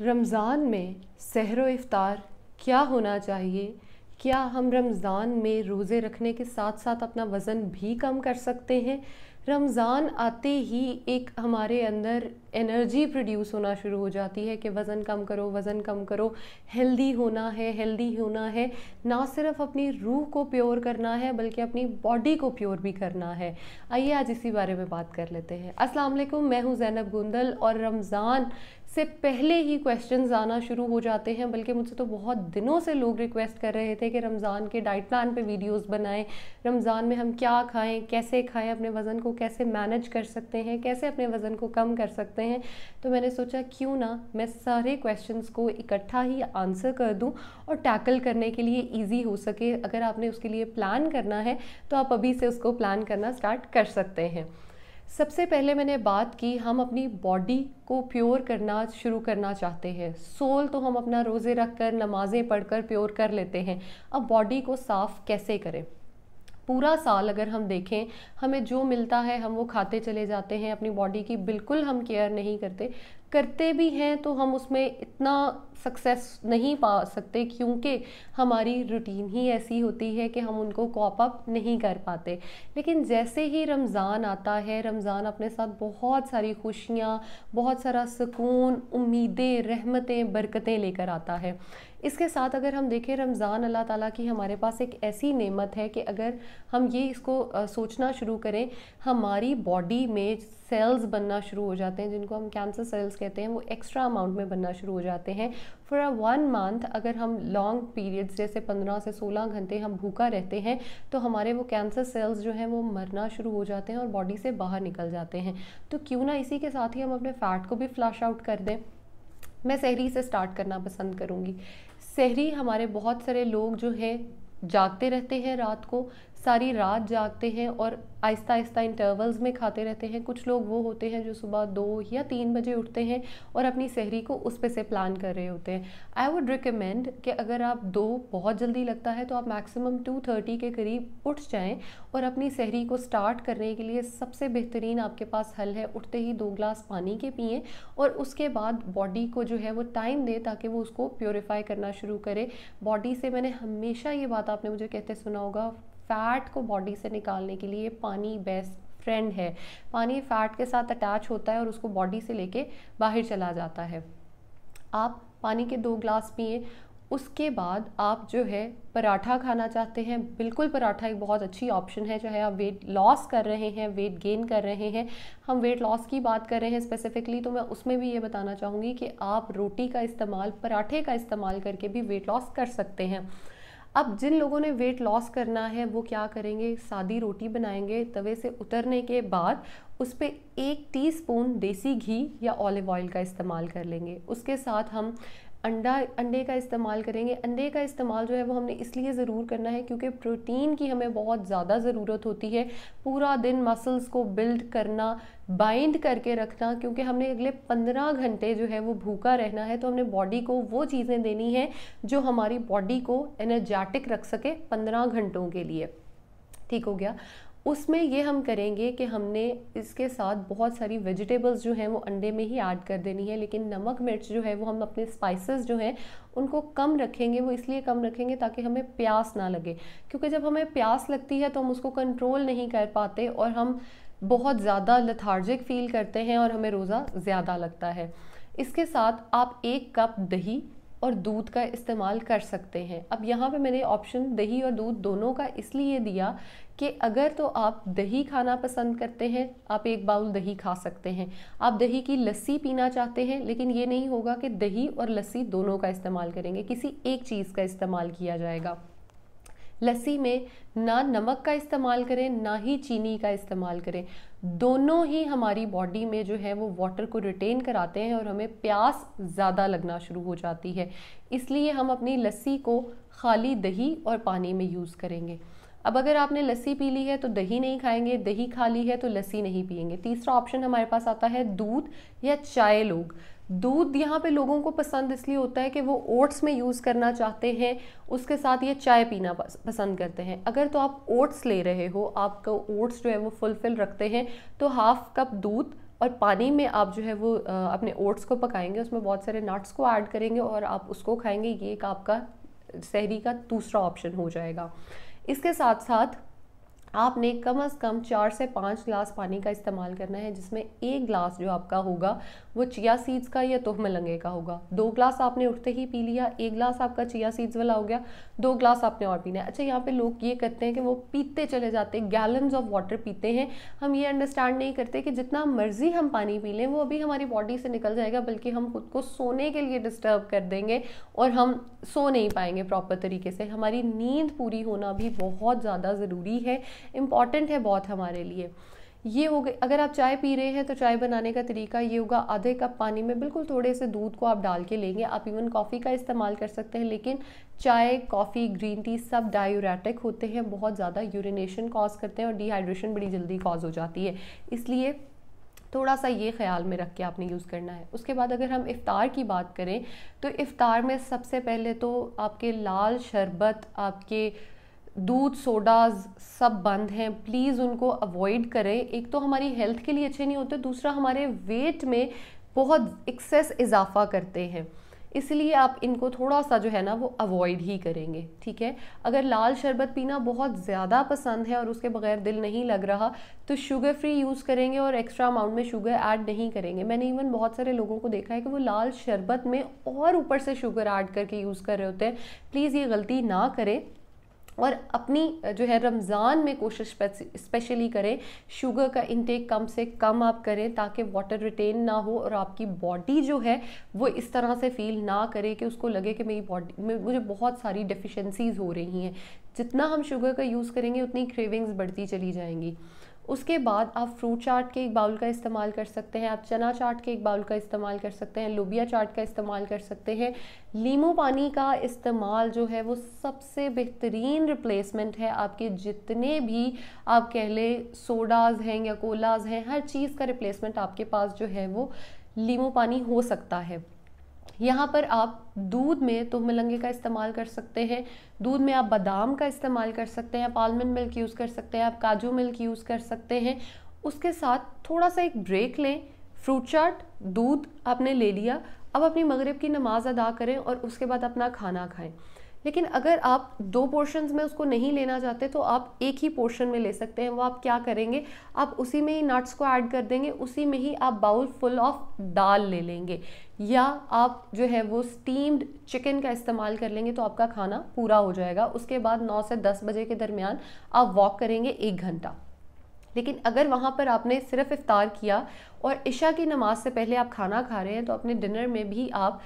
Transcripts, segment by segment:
रमज़ान में सहर इफ़ार क्या होना चाहिए क्या हम रमज़ान में रोज़े रखने के साथ साथ अपना वज़न भी कम कर सकते हैं रमज़ान आते ही एक हमारे अंदर एनर्जी प्रोड्यूस होना शुरू हो जाती है कि वज़न कम करो वज़न कम करो हेल्दी होना है हेल्दी होना है ना सिर्फ अपनी रूह को प्योर करना है बल्कि अपनी बॉडी को प्योर भी करना है आइए आज इसी बारे में बात कर लेते हैं अस्सलाम वालेकुम मैं हूँ जैनब गुंदल और रमज़ान से पहले ही क्वेश्चन आना शुरू हो जाते हैं बल्कि मुझसे तो बहुत दिनों से लोग रिक्वेस्ट कर रहे थे कि रमज़ान के डाइट प्लान पे वीडियोस बनाएं रमज़ान में हम क्या खाएं कैसे खाएं अपने वज़न को कैसे मैनेज कर सकते हैं कैसे अपने वज़न को कम कर सकते हैं तो मैंने सोचा क्यों ना मैं सारे क्वेश्चन को इकट्ठा ही आंसर कर दूँ और टैकल करने के लिए ईजी हो सके अगर आपने उसके लिए प्लान करना है तो आप अभी से उसको प्लान करना स्टार्ट कर सकते हैं सबसे पहले मैंने बात की हम अपनी बॉडी को प्योर करना शुरू करना चाहते हैं सोल तो हम अपना रोज़े रख कर नमाज़ें पढ़ कर प्योर कर लेते हैं अब बॉडी को साफ़ कैसे करें पूरा साल अगर हम देखें हमें जो मिलता है हम वो खाते चले जाते हैं अपनी बॉडी की बिल्कुल हम केयर नहीं करते करते भी हैं तो हम उसमें इतना सक्सेस नहीं पा सकते क्योंकि हमारी रूटीन ही ऐसी होती है कि हम उनको कॉप अप नहीं कर पाते लेकिन जैसे ही रमज़ान आता है रमज़ान अपने साथ बहुत सारी खुशियाँ बहुत सारा सुकून उम्मीदें रहमतें बरकतें लेकर आता है इसके साथ अगर हम देखें रमज़ान अल्लाह ताला की हमारे पास एक ऐसी नेमत है कि अगर हम ये इसको सोचना शुरू करें हमारी बॉडी में सेल्स बनना शुरू हो जाते हैं जिनको हम कैंसर सेल्स कहते हैं वो एक्स्ट्रा अमाउंट में बनना शुरू हो जाते हैं फॉर अ वन मंथ अगर हम लॉन्ग पीरियड्स जैसे 15 से 16 घंटे हम भूखा रहते हैं तो हमारे वो कैंसर सेल्स जो हैं वो मरना शुरू हो जाते हैं और बॉडी से बाहर निकल जाते हैं तो क्यों ना इसी के साथ ही हम अपने फ़ैट को भी फ्लैश आउट कर दें मैं शहरी से स्टार्ट करना पसंद करूँगी शहरी हमारे बहुत सारे लोग जो हैं जागते रहते हैं रात को सारी रात जागते हैं और आहिस्ता आहिस्ता इंटरवल्स में खाते रहते हैं कुछ लोग वो होते हैं जो सुबह दो या तीन बजे उठते हैं और अपनी सहरी को उस पर से प्लान कर रहे होते हैं आई वुड रिकमेंड कि अगर आप दो बहुत जल्दी लगता है तो आप मैक्सिमम टू थर्टी के करीब उठ जाएं और अपनी सहरी को स्टार्ट करने के लिए सबसे बेहतरीन आपके पास हल है उठते ही दो ग्लास पानी के पिए और उसके बाद बॉडी को जो है वो टाइम दें ताकि वो उसको प्योरीफाई करना शुरू करे बॉडी से मैंने हमेशा ये बात आपने मुझे कहते सुना होगा फैट को बॉडी से निकालने के लिए पानी बेस्ट फ्रेंड है पानी फैट के साथ अटैच होता है और उसको बॉडी से लेके बाहर चला जाता है आप पानी के दो ग्लास पिए उसके बाद आप जो है पराठा खाना चाहते हैं बिल्कुल पराठा एक बहुत अच्छी ऑप्शन है चाहे आप वेट लॉस कर रहे हैं वेट गेन कर रहे हैं हम वेट लॉस की बात कर रहे हैं स्पेसिफिकली तो मैं उसमें भी ये बताना चाहूँगी कि आप रोटी का इस्तेमाल पराठे का इस्तेमाल करके भी वेट लॉस कर सकते हैं अब जिन लोगों ने वेट लॉस करना है वो क्या करेंगे सादी रोटी बनाएंगे तवे से उतरने के बाद उस पर एक स्पून देसी घी या ऑलिव ऑयल का इस्तेमाल कर लेंगे उसके साथ हम अंडा अंडे का इस्तेमाल करेंगे अंडे का इस्तेमाल जो है वो हमने इसलिए ज़रूर करना है क्योंकि प्रोटीन की हमें बहुत ज़्यादा ज़रूरत होती है पूरा दिन मसल्स को बिल्ड करना बाइंड करके रखना क्योंकि हमने अगले पंद्रह घंटे जो है वो भूखा रहना है तो हमने बॉडी को वो चीज़ें देनी हैं जो हमारी बॉडी को एनर्जेटिक रख सके पंद्रह घंटों के लिए ठीक हो गया उसमें ये हम करेंगे कि हमने इसके साथ बहुत सारी वेजिटेबल्स जो हैं वो अंडे में ही ऐड कर देनी है लेकिन नमक मिर्च जो है वो हम अपने स्पाइसेस जो हैं उनको कम रखेंगे वो इसलिए कम रखेंगे ताकि हमें प्यास ना लगे क्योंकि जब हमें प्यास लगती है तो हम उसको कंट्रोल नहीं कर पाते और हम बहुत ज़्यादा लथार्जिक फील करते हैं और हमें रोज़ा ज़्यादा लगता है इसके साथ आप एक कप दही और दूध का इस्तेमाल कर सकते हैं अब यहाँ पे मैंने ऑप्शन दही और दूध दोनों का इसलिए दिया कि अगर तो आप दही खाना पसंद करते हैं आप एक बाउल दही खा सकते हैं आप दही की लस्सी पीना चाहते हैं लेकिन ये नहीं होगा कि दही और लस्सी दोनों का इस्तेमाल करेंगे किसी एक चीज़ का इस्तेमाल किया जाएगा लस्सी में ना नमक का इस्तेमाल करें ना ही चीनी का इस्तेमाल करें दोनों ही हमारी बॉडी में जो है वो वाटर को रिटेन कराते हैं और हमें प्यास ज़्यादा लगना शुरू हो जाती है इसलिए हम अपनी लस्सी को खाली दही और पानी में यूज़ करेंगे अब अगर आपने लस्सी पी ली है तो दही नहीं खाएंगे दही खा ली है तो लस्सी नहीं पियेंगे तीसरा ऑप्शन हमारे पास आता है दूध या चाय लोग दूध यहाँ पे लोगों को पसंद इसलिए होता है कि वो ओट्स में यूज़ करना चाहते हैं उसके साथ ये चाय पीना पसंद करते हैं अगर तो आप ओट्स ले रहे हो आपको ओट्स जो है वो फुलफिल रखते हैं तो हाफ कप दूध और पानी में आप जो है वो अपने ओट्स को पकाएंगे उसमें बहुत सारे नट्स को ऐड करेंगे और आप उसको खाएंगे ये एक आपका शहरी का दूसरा ऑप्शन हो जाएगा इसके साथ साथ आपने कम अज़ कम चार से पाँच गिलास पानी का इस्तेमाल करना है जिसमें एक गिलास जो आपका होगा वो चिया सीड्स का या तोह मलंगे का होगा दो गिलास आपने उठते ही पी लिया एक गिलास आपका चिया सीड्स वाला हो गया दो गिलास आपने और पीना है अच्छा यहाँ पे लोग ये करते हैं कि वो पीते चले जाते हैं गैलन्स ऑफ वाटर पीते हैं हम ये अंडरस्टैंड नहीं करते कि जितना मर्जी हम पानी पी लें वो अभी हमारी बॉडी से निकल जाएगा बल्कि हम खुद को सोने के लिए डिस्टर्ब कर देंगे और हम सो नहीं पाएंगे प्रॉपर तरीके से हमारी नींद पूरी होना भी बहुत ज़्यादा ज़रूरी है इम्पॉर्टेंट है बहुत हमारे लिए ये हो गए अगर आप चाय पी रहे हैं तो चाय बनाने का तरीका ये होगा आधे कप पानी में बिल्कुल थोड़े से दूध को आप डाल के लेंगे आप इवन कॉफ़ी का इस्तेमाल कर सकते हैं लेकिन चाय कॉफ़ी ग्रीन टी सब डायूरेटिक होते हैं बहुत ज़्यादा यूरिनेशन कॉज करते हैं और डिहाइड्रेशन बड़ी जल्दी कॉज हो जाती है इसलिए थोड़ा सा ये ख्याल में रख के आपने यूज़ करना है उसके बाद अगर हम इफ़ार की बात करें तो इफ़ार में सबसे पहले तो आपके लाल शरबत आपके दूध सोडाज सब बंद हैं प्लीज़ उनको अवॉइड करें एक तो हमारी हेल्थ के लिए अच्छे नहीं होते दूसरा हमारे वेट में बहुत एक्सेस इजाफा करते हैं इसलिए आप इनको थोड़ा सा जो है ना वो अवॉइड ही करेंगे ठीक है अगर लाल शरबत पीना बहुत ज़्यादा पसंद है और उसके बगैर दिल नहीं लग रहा तो शुगर फ्री यूज़ करेंगे और एक्स्ट्रा अमाउंट में शुगर ऐड नहीं करेंगे मैंने इवन बहुत सारे लोगों को देखा है कि वो लाल शरबत में और ऊपर से शुगर ऐड करके यूज़ कर रहे होते हैं प्लीज़ ये गलती ना करें और अपनी जो है रमज़ान में कोशिश स्पेशली करें शुगर का इनटेक कम से कम आप करें ताकि वाटर रिटेन ना हो और आपकी बॉडी जो है वो इस तरह से फील ना करे कि उसको लगे कि मेरी बॉडी में मुझे बहुत सारी डिफिशेंसीज हो रही हैं जितना हम शुगर का यूज़ करेंगे उतनी क्रेविंग्स बढ़ती चली जाएंगी उसके बाद आप फ्रूट चाट के एक बाउल का इस्तेमाल कर सकते हैं आप चना चाट के एक बाउल का इस्तेमाल कर सकते हैं लोबिया चाट का इस्तेमाल कर सकते हैं लीमू पानी का इस्तेमाल जो है वो सबसे बेहतरीन रिप्लेसमेंट है आपके जितने भी आप कह लें सोडाज हैं या कोलाज हैं हर चीज़ का रिप्लेसमेंट आपके पास जो है वो लीमू पानी हो सकता है यहाँ पर आप दूध में तो मलंगे का इस्तेमाल कर सकते हैं दूध में आप बादाम का इस्तेमाल कर सकते हैं आप आलमंड मिल्क यूज़ कर सकते हैं आप काजू मिल्क यूज़ कर सकते हैं उसके साथ थोड़ा सा एक ब्रेक लें फ्रूट चाट दूध आपने ले लिया अब अपनी मगरब की नमाज़ अदा करें और उसके बाद अपना खाना खाएँ लेकिन अगर आप दो पोर्शन में उसको नहीं लेना चाहते तो आप एक ही पोर्शन में ले सकते हैं वो आप क्या करेंगे आप उसी में ही नट्स को ऐड कर देंगे उसी में ही आप बाउल फुल ऑफ दाल ले लेंगे या आप जो है वो स्टीम्ड चिकन का इस्तेमाल कर लेंगे तो आपका खाना पूरा हो जाएगा उसके बाद 9 से 10 बजे के दरमियान आप वॉक करेंगे एक घंटा लेकिन अगर वहाँ पर आपने सिर्फ इफ़ार किया और इशा की नमाज़ से पहले आप खाना खा रहे हैं तो अपने डिनर में भी आप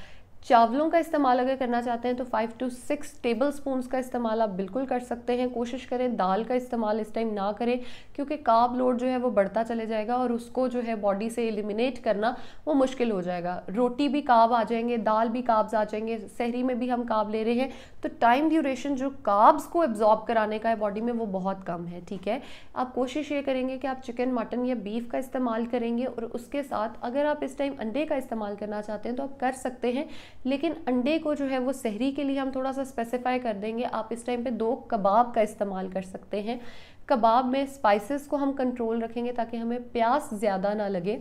चावलों का इस्तेमाल अगर करना चाहते हैं तो five to six tablespoon का इस्तेमाल आप बिल्कुल कर सकते हैं कोशिश करें दाल का इस्तेमाल इस टाइम ना करें क्योंकि काब लोड जो है वो बढ़ता चले जाएगा और उसको जो है बॉडी से एलिमिनेट करना वो मुश्किल हो जाएगा रोटी भी काब आ जाएंगे दाल भी काब्स आ जाएंगे शहरी में भी हम काब ले रहे हैं तो टाइम ड्यूरेशन जो काब्स को एब्जॉर्ब कराने का है बॉडी में वो बहुत कम है ठीक है आप कोशिश ये करेंगे कि आप चिकन मटन या बीफ का इस्तेमाल करेंगे और उसके साथ अगर आप इस टाइम अंडे का इस्तेमाल करना चाहते हैं तो आप कर सकते हैं लेकिन अंडे को जो है वो सहरी के लिए हम थोड़ा सा स्पेसिफाई कर देंगे आप इस टाइम पे दो कबाब का इस्तेमाल कर सकते हैं कबाब में स्पाइसेस को हम कंट्रोल रखेंगे ताकि हमें प्यास ज़्यादा ना लगे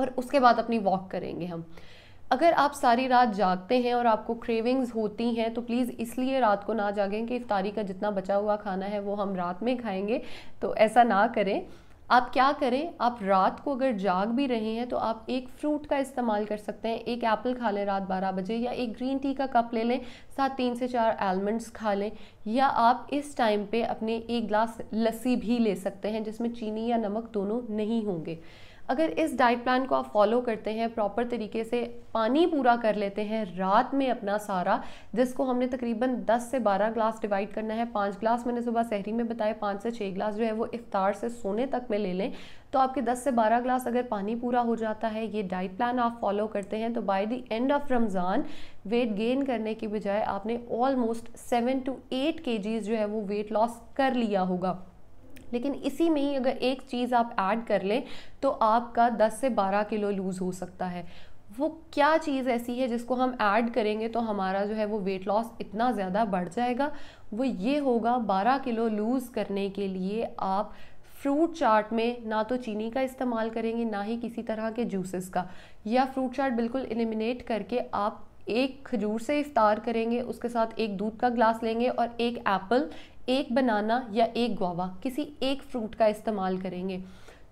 और उसके बाद अपनी वॉक करेंगे हम अगर आप सारी रात जागते हैं और आपको क्रेविंग्स होती हैं तो प्लीज़ इसलिए रात को ना जागें कि इफ्तारी का जितना बचा हुआ खाना है वो हम रात में खाएंगे तो ऐसा ना करें आप क्या करें आप रात को अगर जाग भी रहे हैं तो आप एक फ्रूट का इस्तेमाल कर सकते हैं एक एप्पल खा लें रात बारह बजे या एक ग्रीन टी का कप ले लें साथ तीन से चार आलमंड्स खा लें या आप इस टाइम पे अपने एक ग्लास लस्सी भी ले सकते हैं जिसमें चीनी या नमक दोनों नहीं होंगे अगर इस डाइट प्लान को आप फॉलो करते हैं प्रॉपर तरीके से पानी पूरा कर लेते हैं रात में अपना सारा जिसको हमने तकरीबन 10 से 12 ग्लास डिवाइड करना है पाँच ग्लास मैंने सुबह सहरी में बताए पाँच से छः ग्लास जो है वो इफ्तार से सोने तक में ले लें तो आपके 10 से 12 ग्लास अगर पानी पूरा हो जाता है ये डाइट प्लान आप फॉलो करते हैं तो बाय द एंड ऑफ रमज़ान वेट गेन करने के बजाय आपने ऑलमोस्ट सेवन टू एट के जो है वो वेट लॉस कर लिया होगा लेकिन इसी में ही अगर एक चीज़ आप ऐड कर लें तो आपका 10 से 12 किलो लूज़ हो सकता है वो क्या चीज़ ऐसी है जिसको हम ऐड करेंगे तो हमारा जो है वो वेट लॉस इतना ज़्यादा बढ़ जाएगा वो ये होगा 12 किलो लूज़ करने के लिए आप फ्रूट चाट में ना तो चीनी का इस्तेमाल करेंगे ना ही किसी तरह के जूसेस का या फ्रूट चाट बिल्कुल एलिमिनेट करके आप एक खजूर से इफ्तार करेंगे उसके साथ एक दूध का ग्लास लेंगे और एक एप्पल एक बनाना या एक गुआवा किसी एक फ्रूट का इस्तेमाल करेंगे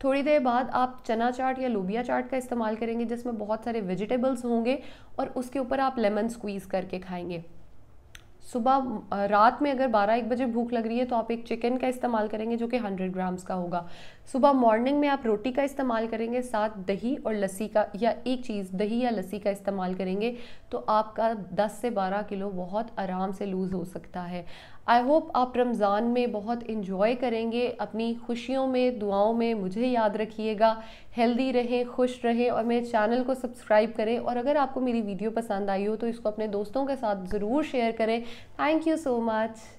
थोड़ी देर बाद आप चना चाट या लोबिया चाट का इस्तेमाल करेंगे जिसमें बहुत सारे वेजिटेबल्स होंगे और उसके ऊपर आप लेमन स्क्वीज़ करके खाएंगे सुबह रात में अगर 12 एक बजे भूख लग रही है तो आप एक चिकन का इस्तेमाल करेंगे जो कि 100 ग्राम्स का होगा सुबह मॉर्निंग में आप रोटी का इस्तेमाल करेंगे साथ दही और लस्सी का या एक चीज़ दही या लस्सी का इस्तेमाल करेंगे तो आपका 10 से 12 किलो बहुत आराम से लूज़ हो सकता है आई होप आप रमज़ान में बहुत इन्जॉय करेंगे अपनी खुशियों में दुआओं में मुझे याद रखिएगा हेल्दी रहें खुश रहें और मेरे चैनल को सब्सक्राइब करें और अगर आपको मेरी वीडियो पसंद आई हो तो इसको अपने दोस्तों के साथ ज़रूर शेयर करें थैंक यू सो मच